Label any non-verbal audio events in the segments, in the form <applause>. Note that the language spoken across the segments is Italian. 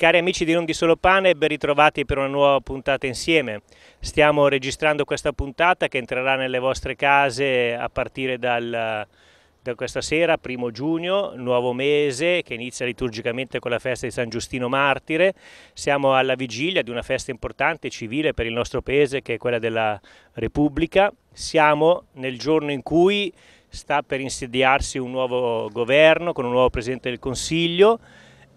Cari amici di Non di Solo Pane, ben ritrovati per una nuova puntata insieme. Stiamo registrando questa puntata che entrerà nelle vostre case a partire dal, da questa sera, primo giugno, nuovo mese che inizia liturgicamente con la festa di San Giustino Martire. Siamo alla vigilia di una festa importante civile per il nostro paese che è quella della Repubblica. Siamo nel giorno in cui sta per insediarsi un nuovo governo con un nuovo Presidente del Consiglio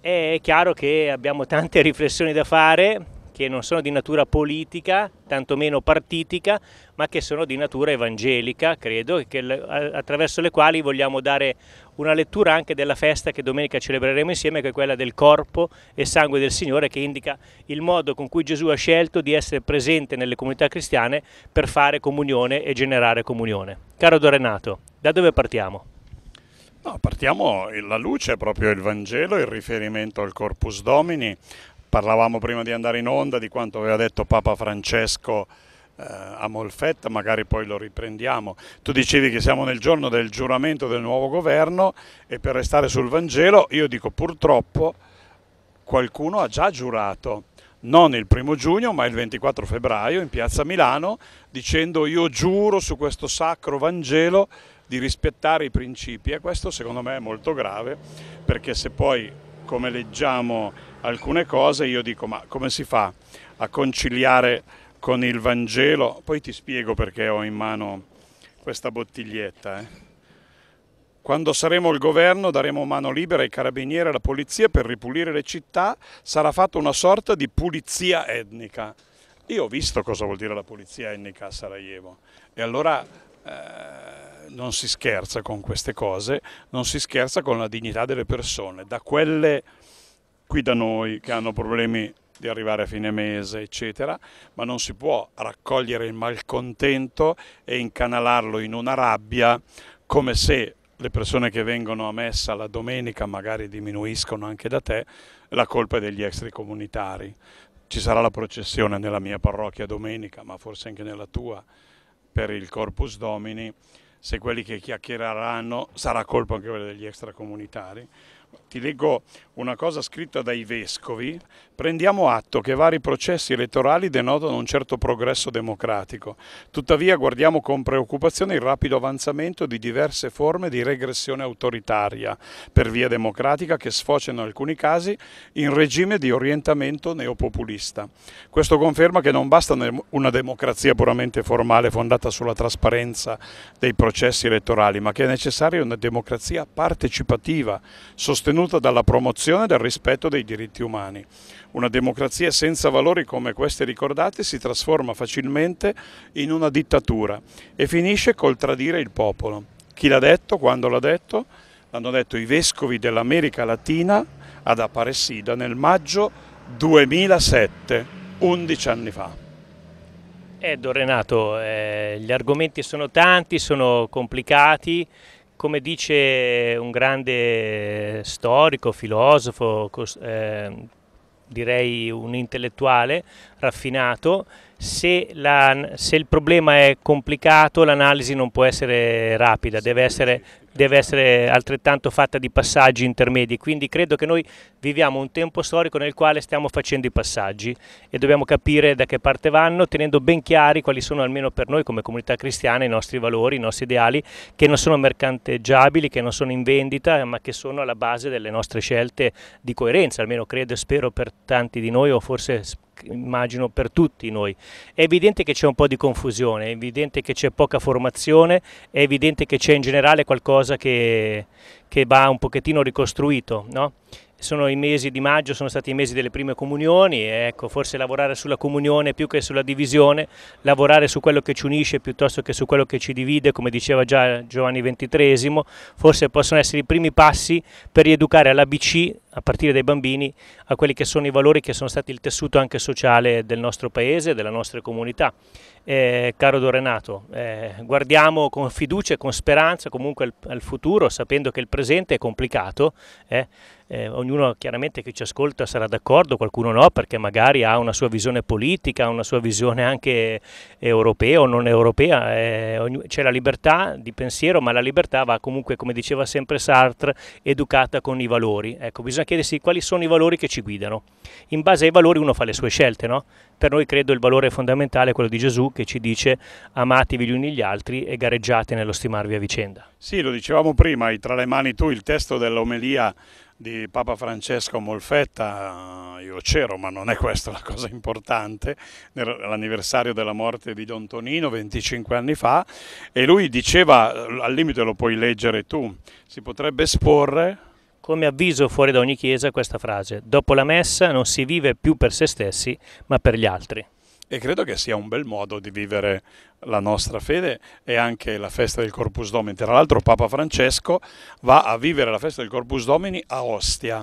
è chiaro che abbiamo tante <laughs> riflessioni da fare che non sono di natura politica, tantomeno partitica, ma che sono di natura evangelica, credo, che, attraverso le quali vogliamo dare una lettura anche della festa che domenica celebreremo insieme, che è quella del corpo e sangue del Signore, che indica il modo con cui Gesù ha scelto di essere presente nelle comunità cristiane per fare comunione e generare comunione. Caro Dorenato, da dove partiamo? No, partiamo, la luce è proprio il Vangelo, il riferimento al Corpus Domini. Parlavamo prima di andare in onda di quanto aveva detto Papa Francesco eh, a Molfetta, magari poi lo riprendiamo. Tu dicevi che siamo nel giorno del giuramento del nuovo governo e per restare sul Vangelo io dico purtroppo qualcuno ha già giurato non il primo giugno ma il 24 febbraio in piazza Milano dicendo io giuro su questo sacro Vangelo di rispettare i principi e questo secondo me è molto grave perché se poi come leggiamo alcune cose io dico ma come si fa a conciliare con il Vangelo? Poi ti spiego perché ho in mano questa bottiglietta. Eh. Quando saremo il governo daremo mano libera ai carabinieri e alla polizia per ripulire le città, sarà fatta una sorta di pulizia etnica. Io ho visto cosa vuol dire la pulizia etnica a Sarajevo e allora eh, non si scherza con queste cose, non si scherza con la dignità delle persone, da quelle qui da noi che hanno problemi di arrivare a fine mese, eccetera, ma non si può raccogliere il malcontento e incanalarlo in una rabbia come se le persone che vengono a messa la domenica magari diminuiscono anche da te, la colpa è degli extracomunitari. Ci sarà la processione nella mia parrocchia domenica, ma forse anche nella tua, per il Corpus Domini se quelli che chiacchiereranno sarà colpa anche quella degli extracomunitari, ti leggo una cosa scritta dai vescovi, prendiamo atto che vari processi elettorali denotano un certo progresso democratico, tuttavia guardiamo con preoccupazione il rapido avanzamento di diverse forme di regressione autoritaria per via democratica che sfocia in alcuni casi in regime di orientamento neopopulista. Questo conferma che non basta una democrazia puramente formale fondata sulla trasparenza dei processi elettorali, ma che è necessaria una democrazia partecipativa, sostenibile sostenuta dalla promozione del rispetto dei diritti umani. Una democrazia senza valori come questi ricordati si trasforma facilmente in una dittatura e finisce col tradire il popolo. Chi l'ha detto? Quando l'ha detto? L'hanno detto i vescovi dell'America Latina ad Aparecida nel maggio 2007, 11 anni fa. Eh, Don Renato, eh, gli argomenti sono tanti, sono complicati, come dice un grande storico, filosofo, eh, direi un intellettuale raffinato, se, la, se, il problema è complicato l'analisi non può essere rapida, deve essere, deve essere, altrettanto fatta di passaggi intermedi, quindi credo che noi viviamo un tempo storico nel quale stiamo facendo i passaggi e dobbiamo capire da che parte vanno tenendo ben chiari quali sono almeno per noi come comunità cristiana i nostri valori, i nostri ideali che non sono mercanteggiabili, che non sono in vendita ma che sono alla base delle nostre scelte di coerenza, almeno credo e spero per tanti di noi o forse immagino per tutti noi. È evidente che c'è un po' di confusione, è evidente che c'è poca formazione, è evidente che c'è in generale qualcosa che, che va un pochettino ricostruito. No? sono i mesi di maggio, sono stati i mesi delle prime comunioni e ecco, forse lavorare sulla comunione più che sulla divisione, lavorare su quello che ci unisce piuttosto che su quello che ci divide, come diceva già Giovanni XXIII, forse possono essere i primi passi per rieducare all'ABC, a partire dai bambini, a quelli che sono i valori che sono stati il tessuto anche sociale del nostro paese della nostra comunità. Eh, caro Don Renato, eh, guardiamo con fiducia e con speranza comunque al, al, futuro, sapendo che il presente è complicato. Eh, eh, ognuno chiaramente che ci ascolta sarà d'accordo, qualcuno no, perché magari ha una sua visione politica, una sua visione anche europea o non europea, eh, c'è la libertà di pensiero, ma la libertà va comunque, come diceva sempre Sartre, educata con i valori. Ecco, bisogna chiedersi quali sono i valori che ci guidano. In base ai valori uno fa le sue scelte, no? Per noi credo il valore fondamentale è quello di Gesù che ci dice amatevi gli uni gli altri e gareggiate nello stimarvi a vicenda. Sì, lo dicevamo prima, hai tra le mani tu il testo dell'omelia di Papa Francesco Molfetta, io c'ero ma non è questa la cosa importante, l'anniversario della morte di Don Tonino 25 anni fa e lui diceva, al limite lo puoi leggere tu, si potrebbe esporre... Come avviso fuori da ogni chiesa questa frase, dopo la messa non si vive più per se stessi ma per gli altri e credo che sia un bel modo di vivere la nostra fede e anche la festa del Corpus Domini. Tra l'altro Papa Francesco va a vivere la festa del Corpus Domini a Ostia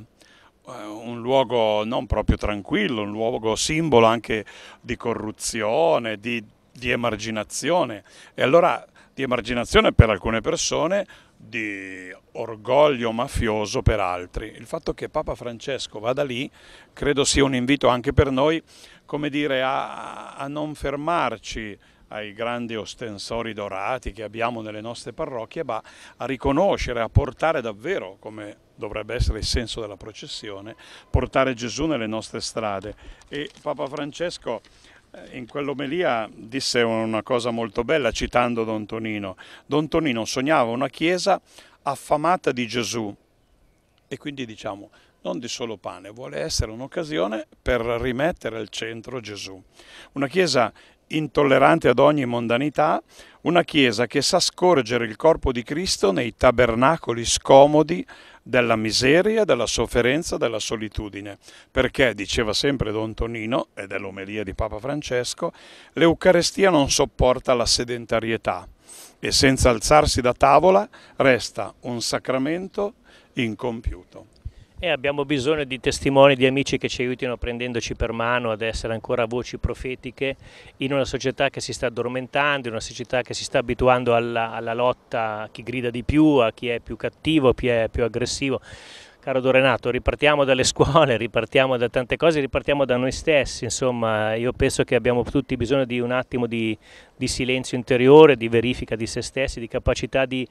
eh, un luogo non proprio tranquillo, un luogo simbolo anche di corruzione, di, di emarginazione. E allora di emarginazione per alcune persone, di orgoglio mafioso per altri. Il fatto che Papa Francesco vada lì credo sia un invito anche per noi come dire, a, a non fermarci ai grandi ostensori dorati che abbiamo nelle nostre parrocchie, ma a riconoscere, a portare davvero, come dovrebbe essere il senso della processione, portare Gesù nelle nostre strade. E Papa Francesco eh, in quell'omelia disse una cosa molto bella citando Don Tonino. Don Tonino sognava una chiesa affamata di Gesù, e quindi diciamo non di solo pane, vuole essere un'occasione per rimettere al centro Gesù. Una Chiesa intollerante ad ogni mondanità, una Chiesa che sa scorgere il corpo di Cristo nei tabernacoli scomodi della miseria, della sofferenza, della solitudine, perché, diceva sempre Don Tonino, ed è l'omelia di Papa Francesco, l'Eucarestia non sopporta la sedentarietà e senza alzarsi da tavola resta un sacramento incompiuto. E abbiamo bisogno di testimoni, di amici che ci aiutino prendendoci per mano ad essere ancora voci profetiche in una società che si sta addormentando, in una società che si sta abituando alla, alla lotta a chi grida di più, a chi è più cattivo, a chi è più aggressivo. Caro Dorenato, ripartiamo dalle scuole, <laughs> ripartiamo da tante cose, ripartiamo da noi stessi, insomma io penso che abbiamo tutti bisogno di un attimo di, di silenzio interiore, di verifica di se stessi, di capacità di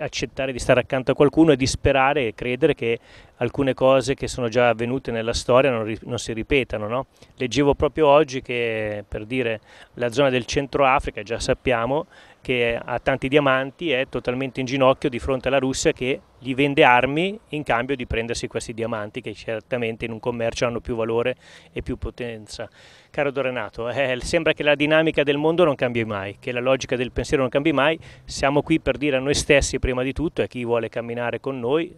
accettare di stare accanto a qualcuno e di sperare e credere che alcune cose che sono già avvenute nella storia non, non si ripetano. No? Leggevo proprio oggi che, per dire, la zona del centro Africa, già sappiamo, che ha tanti diamanti è totalmente in ginocchio di fronte alla Russia che gli vende armi in cambio di prendersi questi diamanti che certamente in un commercio hanno più valore e più potenza. Caro Dorenato, eh, sembra che la dinamica del mondo non cambi mai, che la logica del pensiero non cambi mai, siamo qui per dire a noi stessi prima di tutto e a chi vuole camminare con noi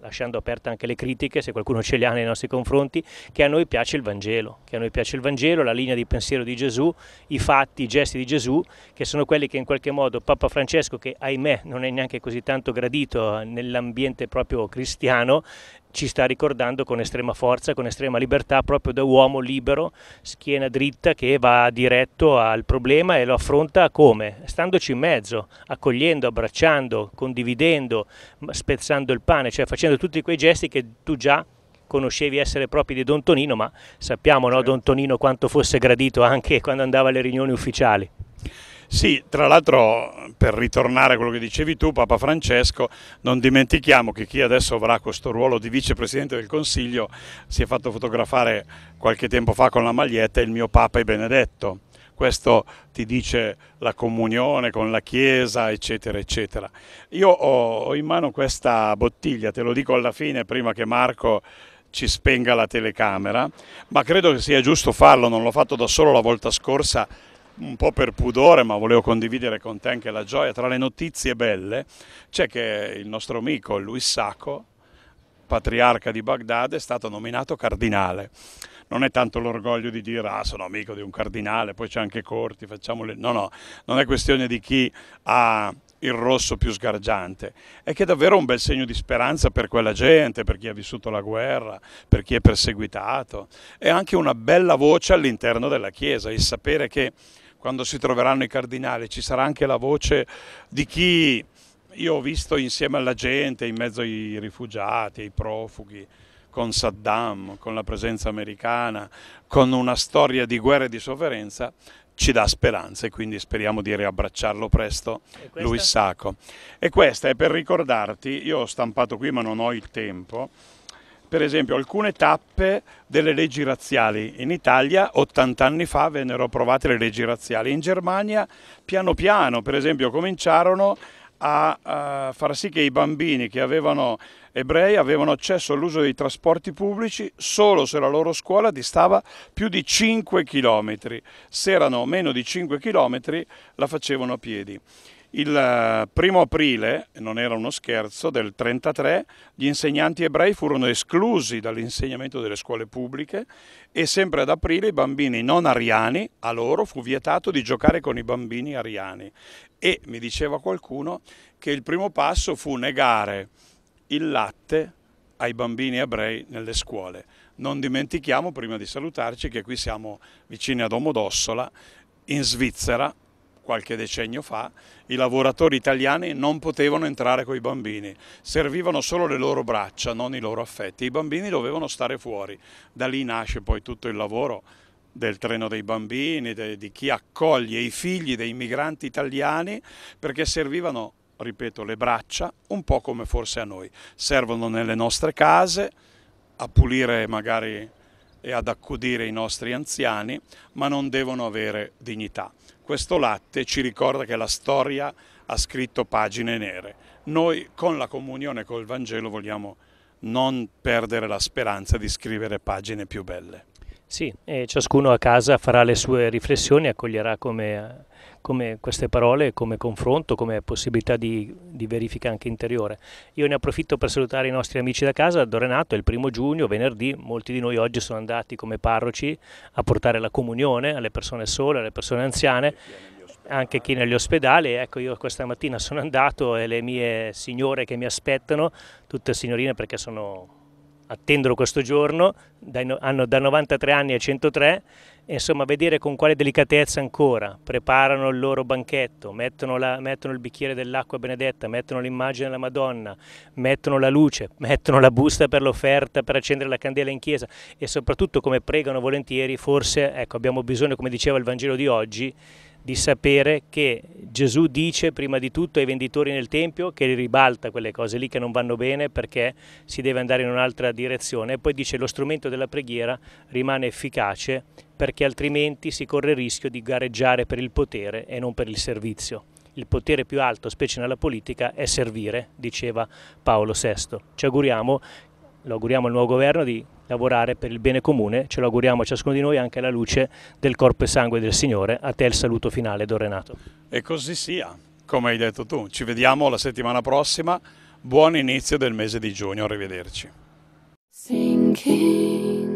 lasciando aperte anche le critiche, se qualcuno ce le ha nei nostri confronti, che a noi piace il Vangelo, che a noi piace il Vangelo, la linea di pensiero di Gesù, i fatti, i gesti di Gesù, che sono quelli che in qualche modo Papa Francesco, che ahimè non è neanche così tanto gradito nell'ambiente proprio cristiano, ci sta ricordando con estrema forza, con estrema libertà, proprio da uomo libero, schiena dritta, che va diretto al problema e lo affronta come? Standoci in mezzo, accogliendo, abbracciando, condividendo, spezzando il pane, cioè facendo tutti quei gesti che tu già conoscevi essere propri di Don Tonino, ma sappiamo no, certo. Don Tonino quanto fosse gradito anche quando andava alle riunioni ufficiali. Sì, tra l'altro per ritornare a quello che dicevi tu, Papa Francesco, non dimentichiamo che chi adesso avrà questo ruolo di vicepresidente del Consiglio si è fatto fotografare qualche tempo fa con la maglietta il mio Papa è benedetto. Questo ti dice la comunione con la Chiesa, eccetera, eccetera. Io ho in mano questa bottiglia, te lo dico alla fine prima che Marco ci spenga la telecamera, ma credo che sia giusto farlo, non l'ho fatto da solo la volta scorsa un po' per pudore, ma volevo condividere con te anche la gioia. Tra le notizie belle c'è che il nostro amico Luis Sacco, patriarca di Baghdad, è stato nominato cardinale. Non è tanto l'orgoglio di dire ah sono amico di un cardinale, poi c'è anche Corti, facciamo No, no, non è questione di chi ha il rosso più sgargiante, è che è davvero un bel segno di speranza per quella gente, per chi ha vissuto la guerra, per chi è perseguitato, è anche una bella voce all'interno della Chiesa, il sapere che quando si troveranno i cardinali ci sarà anche la voce di chi io ho visto insieme alla gente, in mezzo ai rifugiati, ai profughi, con Saddam, con la presenza americana, con una storia di guerra e di sofferenza, ci dà speranze, quindi speriamo di riabbracciarlo presto, lui Sacco. E questa è per ricordarti, io ho stampato qui ma non ho il tempo, per esempio alcune tappe delle leggi razziali. In Italia 80 anni fa vennero approvate le leggi razziali, in Germania piano piano, per esempio cominciarono a far sì che i bambini che avevano ebrei avevano accesso all'uso dei trasporti pubblici solo se la loro scuola distava più di 5 km. Se erano meno di 5 km la facevano a piedi. Il eh, primo aprile, non era uno scherzo, del 1933 gli insegnanti ebrei furono esclusi dall'insegnamento delle scuole pubbliche e sempre ad aprile i bambini non ariani, a loro fu vietato di giocare con i bambini ariani. E mi diceva qualcuno che il primo passo fu negare il latte ai bambini ebrei nelle scuole. Non dimentichiamo, prima di salutarci, che qui siamo vicini a Domodossola, in Svizzera, qualche decennio fa, i lavoratori italiani non potevano entrare con i bambini, servivano solo le loro braccia, non i loro affetti, i bambini dovevano stare fuori, da lì nasce poi tutto il lavoro del treno dei bambini, de, di chi accoglie i figli dei migranti italiani perché servivano, ripeto, le braccia, un po' come forse a noi, servono nelle nostre case a pulire magari e ad accudire i nostri anziani, ma non devono avere dignità. Questo latte ci ricorda che la storia ha scritto pagine nere. Noi con la comunione col Vangelo vogliamo non perdere la speranza di scrivere pagine più belle. Sì, e ciascuno a casa farà le sue riflessioni, accoglierà come, come queste parole, come confronto, come possibilità di, di, verifica anche interiore. Io ne approfitto per salutare i nostri amici da casa, Don Renato, è il primo giugno, venerdì, molti di noi oggi sono andati come parroci a portare la comunione alle persone sole, alle persone anziane anche chi negli ospedali, ecco io questa mattina sono andato e le mie signore che mi aspettano, tutte signorine perché sono attendono questo giorno, hanno da 93 anni a 103, e insomma vedere con quale delicatezza ancora preparano il loro banchetto, mettono, la, mettono il bicchiere dell'acqua benedetta, mettono l'immagine della Madonna, mettono la luce, <laughs> mettono la busta per l'offerta, per accendere la candela in chiesa e soprattutto come pregano volentieri, forse ecco, abbiamo bisogno, come diceva il Vangelo di oggi, di sapere che Gesù dice prima di tutto ai venditori nel Tempio che ribalta quelle cose lì che non vanno bene perché si deve andare in un'altra direzione e poi dice lo strumento della preghiera rimane efficace perché altrimenti si corre il rischio di gareggiare per il potere e non per il servizio. Il potere più alto, specie nella politica, è servire, diceva Paolo VI. Ci auguriamo lo auguriamo al nuovo governo di lavorare per il bene comune, ce lo auguriamo a ciascuno di noi anche alla luce del corpo e sangue del Signore. A te il saluto finale, Don Renato. E così sia, come hai detto tu. Ci vediamo la settimana prossima, buon inizio del mese di giugno, arrivederci. Thinking,